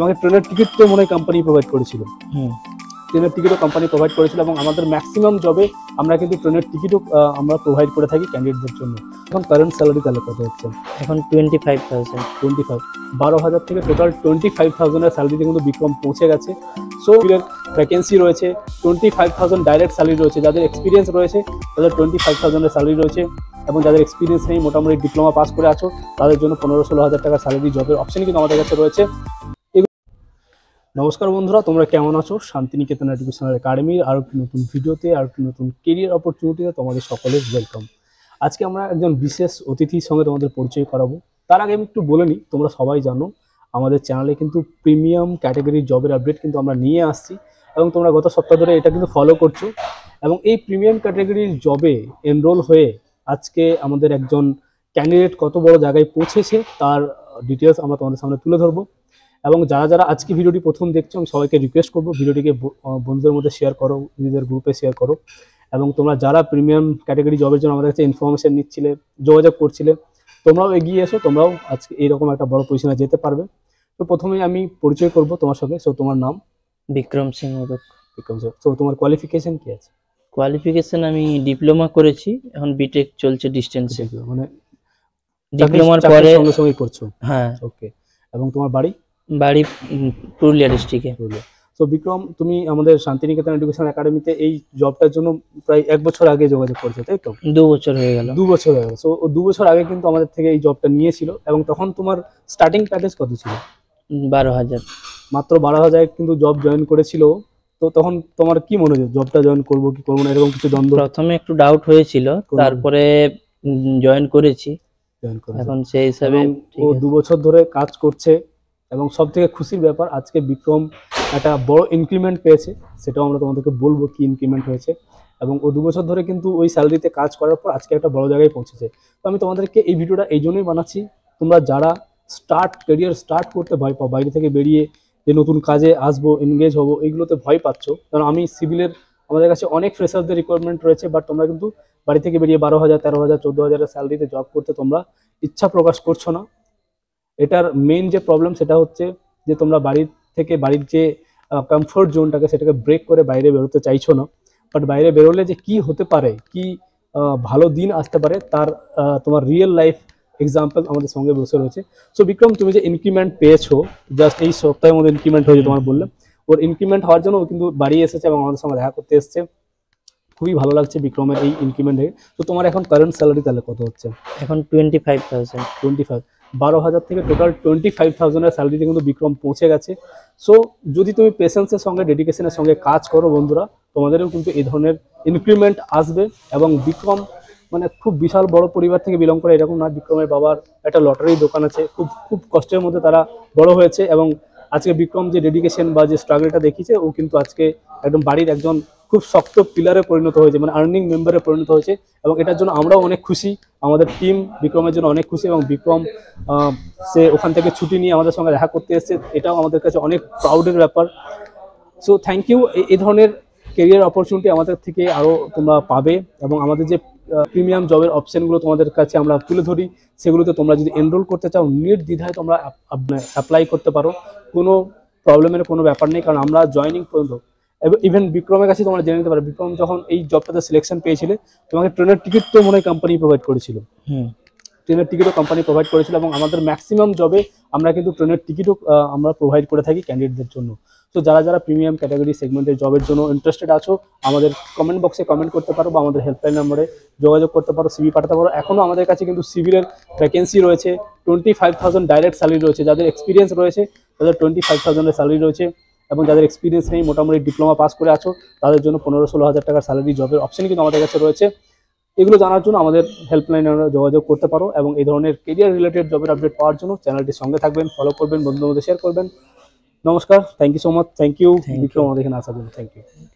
তোমাকে ট্রেনের টিকিট তো মনে হয় কোম্পানি প্রোভাইড করেছিল ট্রেনের টিকিটও কোম্পানি প্রোভাইড করেছিল এবং আমাদের ম্যাক্সিমাম জবে আমরা কিন্তু ট্রেনের টিকিটও আমরা প্রোভাইড করে থাকি ক্যান্ডিডেটদের জন্য এখন কারেন্ট স্যালারি তাহলে কত হচ্ছে এখন twenty five thousand twenty five বারো হাজার থেকে টোটাল টোয়েন্টি ফাইভ থাউজেন্ডের স্যালারিতে কিন্তু বিক্রম পৌঁছে গেছে সো ভ্যাকেন্সি রয়েছে twenty five thousand direct salary রয়েছে যাদের এক্সপিরিয়েন্স রয়েছে তাদের টোয়েন্টি ফাইভ থাউজেন্ডের স্যালারি রয়েছে এবং যাদের এক্সপিরিয়েন্স নেই মোটামুটি ডিপ্লোমা পাস করে আছো তাদের জন্য পনেরো ষোলো হাজার টাকা স্যালারি জবের অপশন কিন্তু আমাদের কাছে রয়েছে নমস্কার বন্ধুরা তোমরা কেমন আছো শান্তিনিকেতন এডুকেশনাল একাডেমির আরও একটি নতুন ভিডিওতে আর একটি নতুন কেরিয়ার অপরচুনিটিতে তোমাদের সকলের ওয়েলকাম আজকে আমরা একজন বিশেষ অতিথির সঙ্গে তোমাদের পরিচয় করাবো তার আগে আমি একটু বলে নিই তোমরা সবাই জানো আমাদের চ্যানেলে কিন্তু প্রিমিয়াম ক্যাটাগরির জবের আপডেট কিন্তু আমরা নিয়ে আসছি এবং তোমরা গত সপ্তাহ ধরে এটা কিন্তু ফলো করছো এবং এই প্রিমিয়াম ক্যাটাগরির জবে এনরোল হয়ে আজকে আমাদের একজন ক্যান্ডিডেট কত বড় জায়গায় পৌঁছেছে তার ডিটেলস আমরা তোমাদের সামনে তুলে ধরবো এবং যারা যারা আজকে ভিডিওটি প্রথম দেখছো আমি সবাইকে রিকোয়েস্ট করবো ভিডিওটিকে বন্ধুদের মধ্যে শেয়ার করো নিজেদের গ্রুপে শেয়ার করো এবং তোমরা যারা প্রিমিয়াম ক্যাটাগরি জবের জন্য আমাদের কাছে ইনফরমেশান নিচ্ছিলে যোগাযোগ করছিলে তোমরাও এগিয়ে এসো তোমরাও আজকে এইরকম একটা বড় পজিশনে যেতে পারবে তো প্রথমেই আমি পরিচয় করব তোমার সঙ্গে সো তোমার নাম বিক্রম সিং বিক্রম সিং সো তোমার কোয়ালিফিকেশন কি আছে কোয়ালিফিকেশন আমি ডিপ্লোমা করেছি এখন বিটেক চলছে ডিস্টেন্সে মানে ডিপ্লোমার পরে সঙ্গে সঙ্গে করছো হ্যাঁ ওকে এবং তোমার বাড়ি বাড়ি পুরুলিয়া ডিস্ট্রিক্টে পুরুলিয়া তো বিক্রম তুমি আমাদের শান্তিনিকেতন এডুকেশন একাডেমিতে এই জবটার জন্য প্রায় এক বছর আগে যোগাযোগ করেছো তাই তো দু বছর হয়ে গেল দু বছর হয়ে গেল সো দু বছর আগে কিন্তু আমাদের থেকে এই জবটা নিয়েছিল এবং তখন তোমার স্টার্টিং প্যাকেজ কত ছিল বারো হাজার মাত্র বারো হাজার কিন্তু জব জয়েন করেছিল তো তখন তোমার কি মনে হয় জবটা জয়েন করব কি করবো না এরকম কিছু দ্বন্দ্ব প্রথমে একটু ডাউট হয়েছিল তারপরে জয়েন করেছি এখন সেই হিসাবে ও দু বছর ধরে কাজ করছে এবং সব থেকে খুশির ব্যাপার আজকে বিক্রম একটা বড় ইনক্রিমেন্ট পেয়েছে সেটাও আমরা তোমাদেরকে বলবো কি ইনক্রিমেন্ট হয়েছে এবং ও দু বছর ধরে কিন্তু ওই স্যালারিতে কাজ করার পর আজকে একটা বড় জায়গায় পৌঁছেছে তো আমি তোমাদেরকে এই ভিডিওটা এই জন্যই বানাচ্ছি তোমরা যারা স্টার্ট কেরিয়ার স্টার্ট করতে ভয় পাও বাইরে থেকে বেরিয়ে যে নতুন কাজে আসবো এনগেজ হবো এইগুলোতে ভয় পাচ্ছ কারণ আমি সিভিলের আমাদের কাছে অনেক ফ্রেশারদের রিকোয়ারমেন্ট রয়েছে বাট তোমরা কিন্তু বাড়ি থেকে বেরিয়ে বারো হাজার তেরো হাজার চোদ্দো হাজারের স্যালারিতে জব করতে তোমরা ইচ্ছা প্রকাশ করছো না এটার মেন যে প্রবলেম সেটা হচ্ছে যে তোমরা বাড়ির থেকে বাড়ির যে কমফোর্ট জোনটাকে সেটাকে ব্রেক করে বাইরে বেরোতে চাইছো না বাট বাইরে বেরোলে যে কি হতে পারে কি ভালো দিন আসতে পারে তার তোমার রিয়েল লাইফ এক্সাম্পল আমাদের সঙ্গে বসে রয়েছে সো বিক্রম তুমি যে ইনক্রিমেন্ট পেয়েছো জাস্ট এই সপ্তাহের মধ্যে ইনক্রিমেন্ট হয়েছে তোমার বললে ওর ইনক্রিমেন্ট হওয়ার জন্য কিন্তু বাড়ি এসেছে এবং আমাদের সঙ্গে দেখা করতে এসছে খুবই ভালো লাগছে বিক্রমের এই ইনক্রিমেন্ট তো তোমার এখন কারেন্ট স্যালারি তাহলে কত হচ্ছে এখন twenty five thousand twenty five বারো হাজার থেকে টোটাল টোয়েন্টি ফাইভ থাউজেন্ডের স্যালারিতে কিন্তু বিক্রম পৌঁছে গেছে সো যদি তুমি পেশেন্সের সঙ্গে ডেডিকেশনের সঙ্গে কাজ করো বন্ধুরা তোমাদেরও কিন্তু এই ধরনের ইনক্রিমেন্ট আসবে এবং বিক্রম মানে খুব বিশাল বড় পরিবার থেকে বিলং করে এরকম না বিক্রমের বাবার একটা লটারির দোকান আছে খুব খুব কষ্টের মধ্যে তারা বড় হয়েছে এবং আজকে বিক্রম যে ডেডিকেশন বা যে স্ট্রাগলটা দেখিয়েছে ও কিন্তু আজকে একদম বাড়ির একজন খুব শক্ত পিলারে পরিণত হয়েছে মানে আর্নিং মেম্বারে পরিণত হয়েছে এবং এটার জন্য আমরাও অনেক খুশি আমাদের টিম বিক্রমের জন্য অনেক খুশি এবং বিক্রম সে ওখান থেকে ছুটি নিয়ে আমাদের সঙ্গে দেখা করতে এসছে এটাও আমাদের কাছে অনেক প্রাউডের ব্যাপার সো থ্যাংক ইউ এই ধরনের কেরিয়ার অপরচুনিটি আমাদের থেকে আরও তোমরা পাবে এবং আমাদের যে প্রিমিয়াম জবের অপশানগুলো তোমাদের কাছে আমরা তুলে ধরি সেগুলোতে তোমরা যদি এনরোল করতে চাও নিট দ্বিধায় তোমরা অ্যাপ্লাই মানে করতে পারো কোনো প্রবলেমের কোনো ব্যাপার নেই কারণ আমরা জয়নিং পর্যন্ত ইভেন বিক্রমের কাছে তোমরা জেনে নিতে পারো বিক্রম যখন এই জবটাতে সিলেকশন পেয়েছিলে তোমাকে ট্রেনের টিকিট তো মনে হয় কোম্পানি প্রোভাইড করেছিল ট্রেনের টিকিটও কোম্পানি প্রোভাইড করেছিল এবং আমাদের ম্যাক্সিমাম জবে আমরা কিন্তু ট্রেনের টিকিটও আমরা প্রোভাইড করে থাকি ক্যান্ডিডেটদের জন্য তো যারা যারা প্রিমিয়াম ক্যাটাগরি সেগমেন্টের জবের জন্য ইন্টারেস্টেড আছো আমাদের কমেন্ট বক্সে কমেন্ট করতে পারো বা আমাদের হেল্পলাইন নম্বরে যোগাযোগ করতে পারো সিভি পাঠাতে পারো এখনও আমাদের কাছে কিন্তু সিভিলের ভ্যাকেন্সি রয়েছে twenty five thousand direct salary রয়েছে যাদের এক্সপিরিয়েন্স রয়েছে তাদের টোয়েন্টি ফাইভ থাউজেন্ডের স্যালারি রয়েছে এবং যাদের এক্সপিরিয়েন্স নেই মোটামুটি ডিপ্লোমা পাস করে আছো তাদের জন্য পনেরো ষোলো হাজার টাকার স্যালারি জবের অপশন কিন্তু আমাদের কাছে রয়েছে এগুলো জানার জন্য আমাদের হেল্পলাইনে যোগাযোগ করতে পারো এবং এই ধরনের কেরিয়ার রিলেটেড জবের আপডেট পাওয়ার জন্য চ্যানেলটির সঙ্গে থাকবেন ফলো করবেন বন্ধুর মধ্যে শেয়ার করবেন নমস্কার thank you so much thank you Vikram আমাদের এখানে আসার জন্য থ্যাংক ইউ